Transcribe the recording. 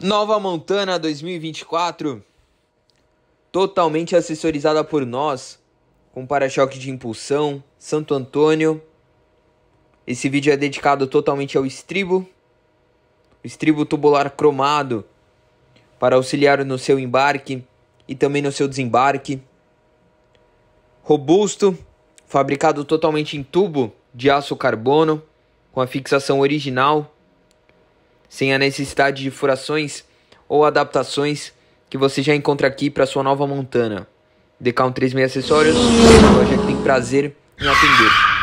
Nova Montana 2024, totalmente assessorizada por nós, com para-choque de impulsão, Santo Antônio. Esse vídeo é dedicado totalmente ao estribo, estribo tubular cromado, para auxiliar no seu embarque e também no seu desembarque. Robusto, fabricado totalmente em tubo de aço carbono, com a fixação original sem a necessidade de furações ou adaptações que você já encontra aqui para sua nova Montana. dk 36 Acessórios, loja que tem prazer em atender.